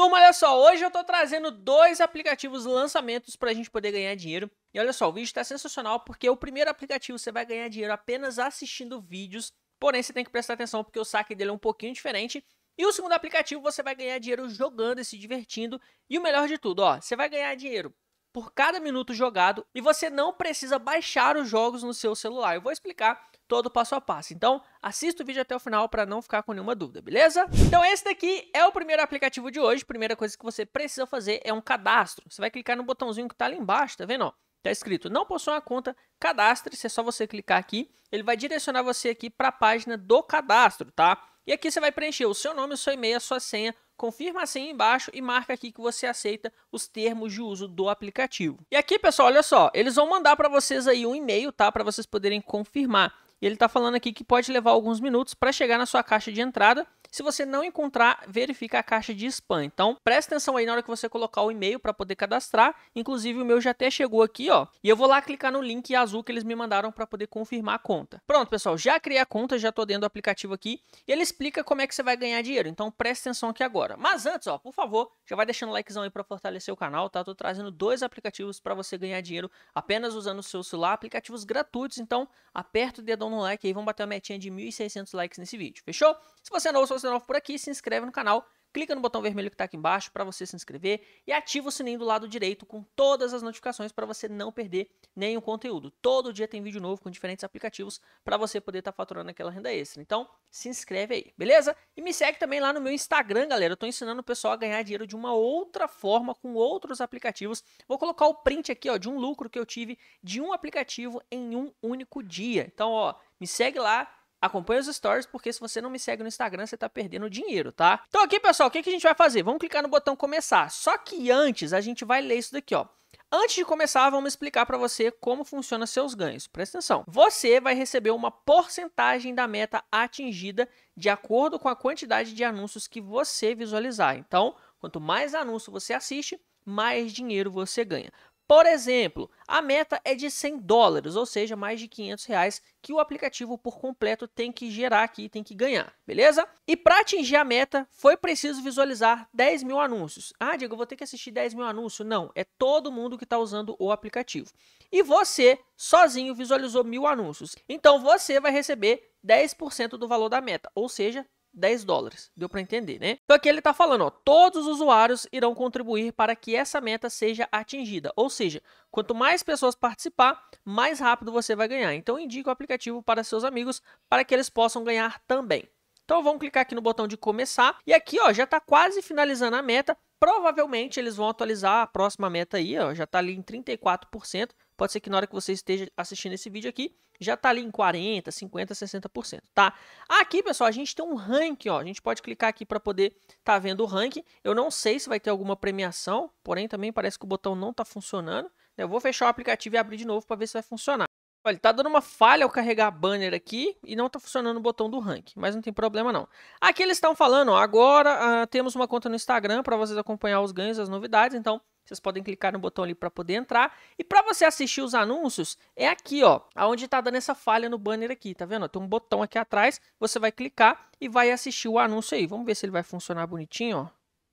Turma, olha só, hoje eu tô trazendo dois aplicativos lançamentos para a gente poder ganhar dinheiro. E olha só, o vídeo está sensacional porque o primeiro aplicativo você vai ganhar dinheiro apenas assistindo vídeos, porém você tem que prestar atenção porque o saque dele é um pouquinho diferente. E o segundo aplicativo você vai ganhar dinheiro jogando e se divertindo. E o melhor de tudo, ó, você vai ganhar dinheiro por cada minuto jogado e você não precisa baixar os jogos no seu celular. Eu vou explicar todo passo a passo. Então, assista o vídeo até o final para não ficar com nenhuma dúvida, beleza? Então, esse daqui é o primeiro aplicativo de hoje. Primeira coisa que você precisa fazer é um cadastro. Você vai clicar no botãozinho que está ali embaixo, tá vendo? Está Tá escrito, não possui uma conta, cadastre-se, é só você clicar aqui, ele vai direcionar você aqui para a página do cadastro, tá? E aqui você vai preencher o seu nome, o seu e-mail, a sua senha, confirma a senha embaixo e marca aqui que você aceita os termos de uso do aplicativo. E aqui, pessoal, olha só, eles vão mandar para vocês aí um e-mail, tá? Para vocês poderem confirmar. E ele está falando aqui que pode levar alguns minutos para chegar na sua caixa de entrada se você não encontrar, verifica a caixa de spam. Então, presta atenção aí na hora que você colocar o e-mail para poder cadastrar. Inclusive, o meu já até chegou aqui, ó. E eu vou lá clicar no link azul que eles me mandaram para poder confirmar a conta. Pronto, pessoal, já criei a conta, já estou dentro do aplicativo aqui. E ele explica como é que você vai ganhar dinheiro. Então, presta atenção aqui agora. Mas antes, ó, por favor, já vai deixando o likezão aí para fortalecer o canal, tá? Tô trazendo dois aplicativos para você ganhar dinheiro apenas usando o seu celular, aplicativos gratuitos. Então, aperta o dedão no like aí, vamos bater uma metinha de 1.600 likes nesse vídeo, fechou? Se você não, se por aqui, se inscreve no canal, clica no botão vermelho que está aqui embaixo para você se inscrever e ativa o sininho do lado direito com todas as notificações para você não perder nenhum conteúdo. Todo dia tem vídeo novo com diferentes aplicativos para você poder estar tá faturando aquela renda extra. Então, se inscreve aí, beleza? E me segue também lá no meu Instagram, galera. Eu estou ensinando o pessoal a ganhar dinheiro de uma outra forma com outros aplicativos. Vou colocar o print aqui, ó, de um lucro que eu tive de um aplicativo em um único dia. Então, ó, me segue lá, Acompanhe os stories, porque se você não me segue no Instagram, você tá perdendo dinheiro, tá? Então aqui, pessoal, o que, que a gente vai fazer? Vamos clicar no botão começar. Só que antes, a gente vai ler isso daqui, ó. Antes de começar, vamos explicar para você como funciona seus ganhos. Presta atenção. Você vai receber uma porcentagem da meta atingida de acordo com a quantidade de anúncios que você visualizar. Então, quanto mais anúncio você assiste, mais dinheiro você ganha. Por exemplo, a meta é de 100 dólares, ou seja, mais de 500 reais que o aplicativo por completo tem que gerar aqui, tem que ganhar, beleza? E para atingir a meta, foi preciso visualizar 10 mil anúncios. Ah, Diego, eu vou ter que assistir 10 mil anúncios? Não, é todo mundo que está usando o aplicativo. E você, sozinho, visualizou mil anúncios. Então, você vai receber 10% do valor da meta, ou seja, 10 dólares. Deu para entender, né? Então aqui ele está falando, ó, todos os usuários irão contribuir para que essa meta seja atingida. Ou seja, quanto mais pessoas participar, mais rápido você vai ganhar. Então indica o aplicativo para seus amigos para que eles possam ganhar também. Então vamos clicar aqui no botão de começar e aqui, ó, já está quase finalizando a meta. Provavelmente eles vão atualizar a próxima meta aí, ó, já está ali em 34%. Pode ser que na hora que você esteja assistindo esse vídeo aqui, já tá ali em 40, 50, 60%, tá? Aqui, pessoal, a gente tem um ranking, ó. A gente pode clicar aqui para poder tá vendo o ranking. Eu não sei se vai ter alguma premiação, porém também parece que o botão não tá funcionando. Né? Eu vou fechar o aplicativo e abrir de novo para ver se vai funcionar. Olha, tá dando uma falha ao carregar banner aqui e não tá funcionando o botão do rank, mas não tem problema não. Aqui eles estão falando, ó, agora ah, temos uma conta no Instagram para vocês acompanhar os ganhos, as novidades, então vocês podem clicar no botão ali para poder entrar. E para você assistir os anúncios, é aqui, ó, aonde está dando essa falha no banner aqui, tá vendo? Tem um botão aqui atrás, você vai clicar e vai assistir o anúncio aí. Vamos ver se ele vai funcionar bonitinho, ó.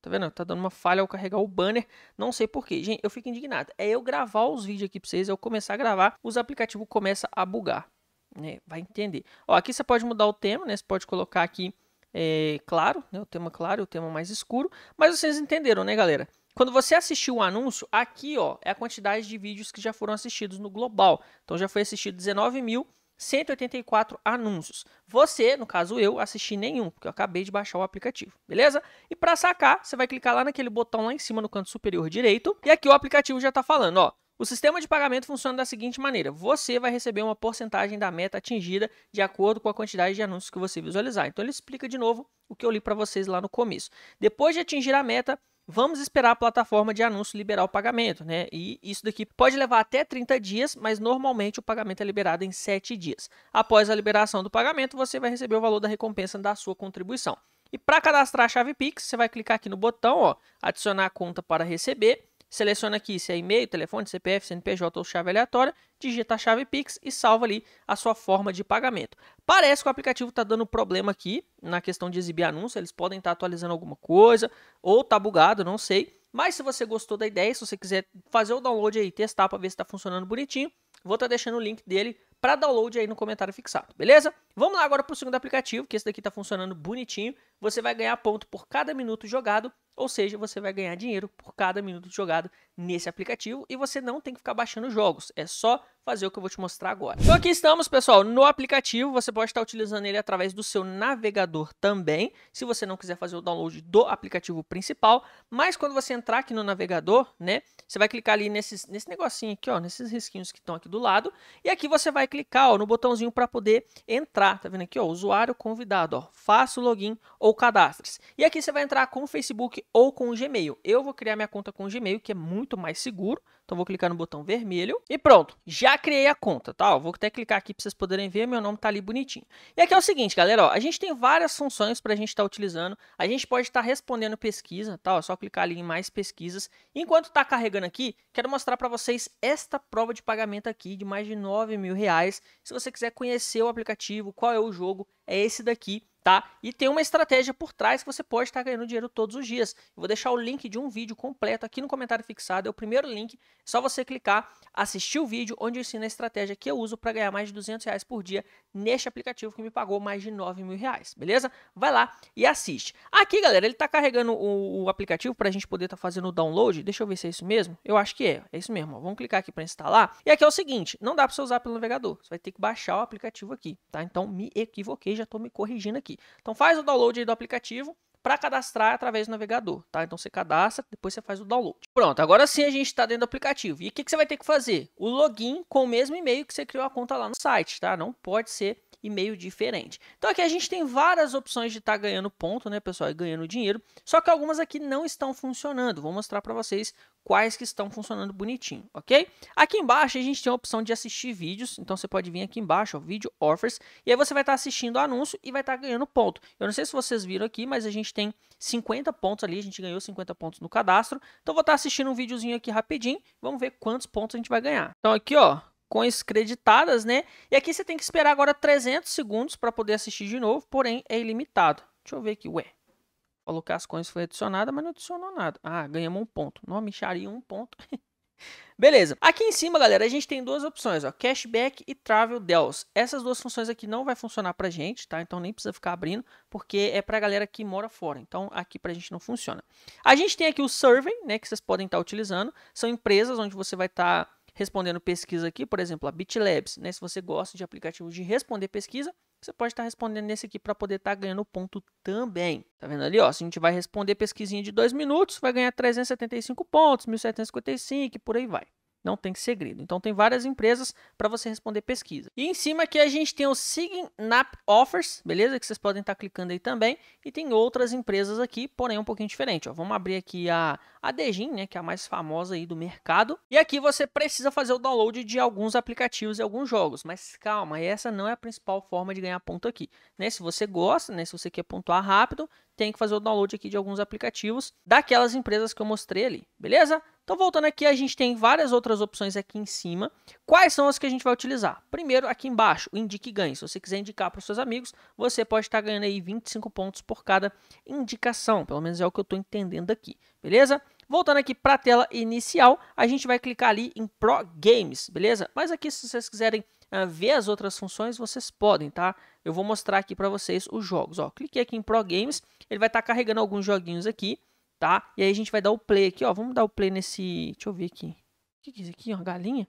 Tá vendo? Tá dando uma falha ao carregar o banner. Não sei porquê. Gente, eu fico indignado. É eu gravar os vídeos aqui para vocês, é eu começar a gravar, os aplicativos começam a bugar. Né? Vai entender. Ó, aqui você pode mudar o tema, né? Você pode colocar aqui é, claro, né? o tema claro, o tema mais escuro. Mas vocês entenderam, né, galera? Quando você assistiu um anúncio, aqui ó, é a quantidade de vídeos que já foram assistidos no global. Então já foi assistido 19.184 anúncios. Você, no caso eu, assisti nenhum, porque eu acabei de baixar o aplicativo, beleza? E para sacar, você vai clicar lá naquele botão lá em cima no canto superior direito, e aqui o aplicativo já está falando, ó, o sistema de pagamento funciona da seguinte maneira: você vai receber uma porcentagem da meta atingida de acordo com a quantidade de anúncios que você visualizar. Então ele explica de novo o que eu li para vocês lá no começo. Depois de atingir a meta, vamos esperar a plataforma de anúncio liberar o pagamento, né? E isso daqui pode levar até 30 dias, mas normalmente o pagamento é liberado em 7 dias. Após a liberação do pagamento, você vai receber o valor da recompensa da sua contribuição. E para cadastrar a chave Pix, você vai clicar aqui no botão, ó, adicionar conta para receber seleciona aqui se é e-mail, telefone, CPF, CNPJ ou chave aleatória, digita a chave Pix e salva ali a sua forma de pagamento. Parece que o aplicativo está dando problema aqui na questão de exibir anúncio, eles podem estar tá atualizando alguma coisa ou tá bugado, não sei. Mas se você gostou da ideia, se você quiser fazer o download aí, testar para ver se está funcionando bonitinho, vou estar tá deixando o link dele para download aí no comentário fixado, beleza? Vamos lá agora para o segundo aplicativo, que esse daqui está funcionando bonitinho. Você vai ganhar ponto por cada minuto jogado ou seja, você vai ganhar dinheiro por cada minuto jogado nesse aplicativo e você não tem que ficar baixando jogos, é só fazer o que eu vou te mostrar agora. Então aqui estamos, pessoal, no aplicativo, você pode estar utilizando ele através do seu navegador também, se você não quiser fazer o download do aplicativo principal, mas quando você entrar aqui no navegador, né, você vai clicar ali nesses, nesse negocinho aqui, ó, nesses risquinhos que estão aqui do lado, e aqui você vai clicar ó, no botãozinho para poder entrar, tá vendo aqui, ó, usuário convidado, ó, faça o login ou cadastre-se. E aqui você vai entrar com o Facebook ou com o Gmail. Eu vou criar minha conta com o Gmail, que é muito mais seguro. Então vou clicar no botão vermelho e pronto, já criei a conta, tá? Ó, vou até clicar aqui para vocês poderem ver, meu nome tá ali bonitinho. E aqui é o seguinte, galera, ó, a gente tem várias funções para a gente estar tá utilizando. A gente pode estar tá respondendo pesquisa, tá? Ó, só clicar ali em mais pesquisas. Enquanto está carregando aqui, quero mostrar para vocês esta prova de pagamento aqui de mais de 9 mil reais. Se você quiser conhecer o aplicativo, qual é o jogo, é esse daqui tá? E tem uma estratégia por trás que você pode estar ganhando dinheiro todos os dias. Eu vou deixar o link de um vídeo completo aqui no comentário fixado, é o primeiro link, é só você clicar, assistir o vídeo onde eu ensino a estratégia que eu uso para ganhar mais de 200 reais por dia neste aplicativo que me pagou mais de 9 mil reais, beleza? Vai lá e assiste. Aqui, galera, ele está carregando o, o aplicativo para a gente poder estar tá fazendo o download, deixa eu ver se é isso mesmo, eu acho que é, é isso mesmo, vamos clicar aqui para instalar. E aqui é o seguinte, não dá para você usar pelo navegador, você vai ter que baixar o aplicativo aqui, tá? Então me equivoquei, já estou me corrigindo aqui. Então faz o download do aplicativo para cadastrar através do navegador, tá? Então você cadastra, depois você faz o download. Pronto, agora sim a gente está dentro do aplicativo. E o que, que, você vai ter que fazer? O login com o mesmo e-mail que você criou a conta lá no site, tá? Não pode ser e meio diferente. Então aqui a gente tem várias opções de estar tá ganhando ponto, né, pessoal, e ganhando dinheiro, só que algumas aqui não estão funcionando. Vou mostrar para vocês quais que estão funcionando bonitinho, ok? Aqui embaixo a gente tem a opção de assistir vídeos, então você pode vir aqui embaixo, ó, vídeo offers, e aí você vai estar tá assistindo o anúncio e vai estar tá ganhando ponto. Eu não sei se vocês viram aqui, mas a gente tem 50 pontos ali, a gente ganhou 50 pontos no cadastro, então vou estar tá assistindo um videozinho aqui rapidinho, vamos ver quantos pontos a gente vai ganhar. Então aqui, ó, coins creditadas, né? E aqui você tem que esperar agora 300 segundos para poder assistir de novo, porém é ilimitado. Deixa eu ver aqui, ué. Falou que as coins foi adicionada, mas não adicionou nada. Ah, ganhamos um ponto. Não, mixaria um ponto. Beleza. Aqui em cima, galera, a gente tem duas opções, ó, Cashback e Travel Deals. Essas duas funções aqui não vai funcionar pra gente, tá? Então nem precisa ficar abrindo, porque é pra galera que mora fora. Então aqui pra gente não funciona. A gente tem aqui o Survey, né, que vocês podem estar tá utilizando. São empresas onde você vai estar... Tá respondendo pesquisa aqui, por exemplo, a BitLabs. Né? Se você gosta de aplicativos de responder pesquisa, você pode estar respondendo nesse aqui para poder estar tá ganhando ponto também. Tá vendo ali? Ó, se a gente vai responder pesquisinha de dois minutos, vai ganhar 375 pontos, 1.755 e por aí vai. Não tem segredo. Então tem várias empresas para você responder pesquisa. E em cima aqui a gente tem o Signap Offers, beleza? Que vocês podem estar tá clicando aí também. E tem outras empresas aqui, porém um pouquinho diferente. Ó. Vamos abrir aqui a, a Dejin, né? Que é a mais famosa aí do mercado. E aqui você precisa fazer o download de alguns aplicativos e alguns jogos. Mas calma, essa não é a principal forma de ganhar ponto aqui. Né? Se você gosta, né? Se você quer pontuar rápido, tem que fazer o download aqui de alguns aplicativos daquelas empresas que eu mostrei ali, beleza? Então, voltando aqui, a gente tem várias outras opções aqui em cima. Quais são as que a gente vai utilizar? Primeiro, aqui embaixo, o indique Ganhe. Se você quiser indicar para os seus amigos, você pode estar ganhando aí 25 pontos por cada indicação. Pelo menos é o que eu estou entendendo aqui, beleza? Voltando aqui para a tela inicial, a gente vai clicar ali em Pro Games, beleza? Mas aqui, se vocês quiserem uh, ver as outras funções, vocês podem, tá? Eu vou mostrar aqui para vocês os jogos. Ó, cliquei aqui em Pro Games, ele vai estar tá carregando alguns joguinhos aqui tá? E aí a gente vai dar o play aqui, ó. Vamos dar o play nesse... Deixa eu ver aqui. O que, que é isso aqui? Uma galinha?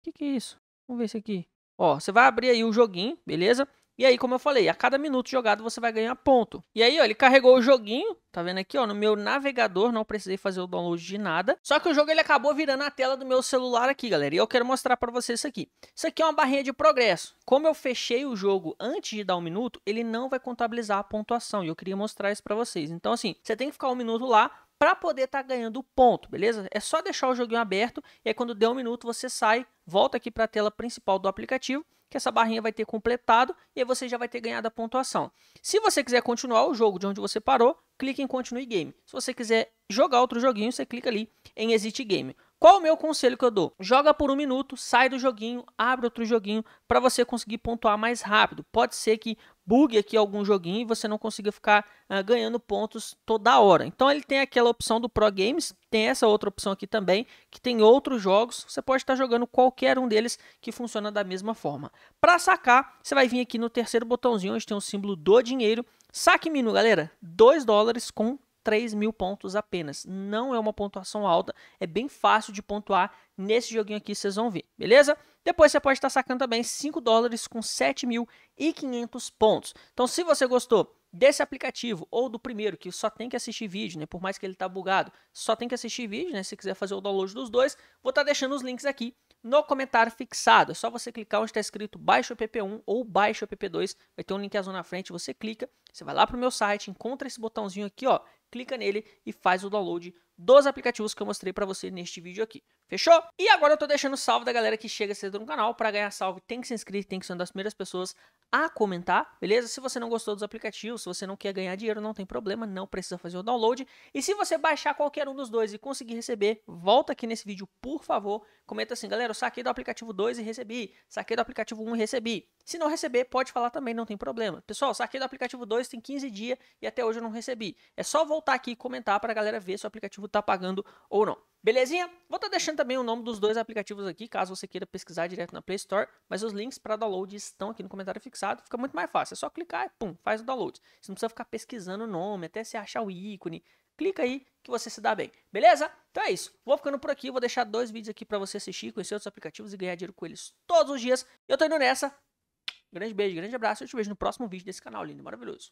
O que, que é isso? Vamos ver isso aqui. Ó, você vai abrir aí o joguinho, beleza? E aí, como eu falei, a cada minuto jogado você vai ganhar ponto. E aí, ó, ele carregou o joguinho, tá vendo aqui, ó, no meu navegador, não precisei fazer o download de nada. Só que o jogo ele acabou virando a tela do meu celular aqui, galera. E eu quero mostrar para vocês isso aqui. Isso aqui é uma barrinha de progresso. Como eu fechei o jogo antes de dar um minuto, ele não vai contabilizar a pontuação. E eu queria mostrar isso para vocês. Então, assim, você tem que ficar um minuto lá para poder estar tá ganhando ponto, beleza? É só deixar o joguinho aberto e aí quando der um minuto você sai, volta aqui para a tela principal do aplicativo que essa barrinha vai ter completado e aí você já vai ter ganhado a pontuação. Se você quiser continuar o jogo de onde você parou, clique em Continue Game. Se você quiser jogar outro joguinho, você clica ali em Exit Game. Qual o meu conselho que eu dou? Joga por um minuto, sai do joguinho, abre outro joguinho para você conseguir pontuar mais rápido. Pode ser que bugue aqui algum joguinho e você não consiga ficar uh, ganhando pontos toda hora. Então ele tem aquela opção do Pro Games, tem essa outra opção aqui também, que tem outros jogos, você pode estar tá jogando qualquer um deles que funciona da mesma forma. Para sacar, você vai vir aqui no terceiro botãozinho, onde tem o símbolo do dinheiro, saque Minu, galera, 2 dólares com 3 mil pontos apenas. Não é uma pontuação alta, é bem fácil de pontuar nesse joguinho aqui, vocês vão ver, beleza? Depois você pode estar sacando também 5 dólares com 7.500 pontos. Então, se você gostou desse aplicativo ou do primeiro, que só tem que assistir vídeo, né? Por mais que ele tá bugado, só tem que assistir vídeo, né? Se quiser fazer o download dos dois, vou estar tá deixando os links aqui no comentário fixado. É só você clicar onde está escrito baixa o app1 ou baixa o app2, vai ter um link azul na frente, você clica, você vai lá para o meu site, encontra esse botãozinho aqui, ó, clica nele e faz o download dos aplicativos que eu mostrei para você neste vídeo aqui. Fechou? E agora eu tô deixando salve da galera que chega cedo no canal. Para ganhar salve tem que se inscrever, tem que ser uma das primeiras pessoas a comentar, beleza? Se você não gostou dos aplicativos, se você não quer ganhar dinheiro, não tem problema, não precisa fazer o download. E se você baixar qualquer um dos dois e conseguir receber, volta aqui nesse vídeo, por favor, comenta assim, galera, eu saquei do aplicativo 2 e recebi, saquei do aplicativo 1 e recebi. Se não receber, pode falar também, não tem problema. Pessoal, saquei do aplicativo 2, tem 15 dias e até hoje eu não recebi. É só voltar aqui e comentar para a galera ver se o aplicativo está pagando ou não. Belezinha? Vou estar tá deixando também o nome dos dois aplicativos aqui, caso você queira pesquisar direto na Play Store, mas os links para download estão aqui no comentário fixado, fica muito mais fácil, é só clicar e pum, faz o download. Você não precisa ficar pesquisando o nome, até você achar o ícone, clica aí que você se dá bem, beleza? Então é isso, vou ficando por aqui, vou deixar dois vídeos aqui para você assistir, conhecer outros aplicativos e ganhar dinheiro com eles todos os dias. Eu tô indo nessa, grande beijo, grande abraço, eu te vejo no próximo vídeo desse canal lindo e maravilhoso.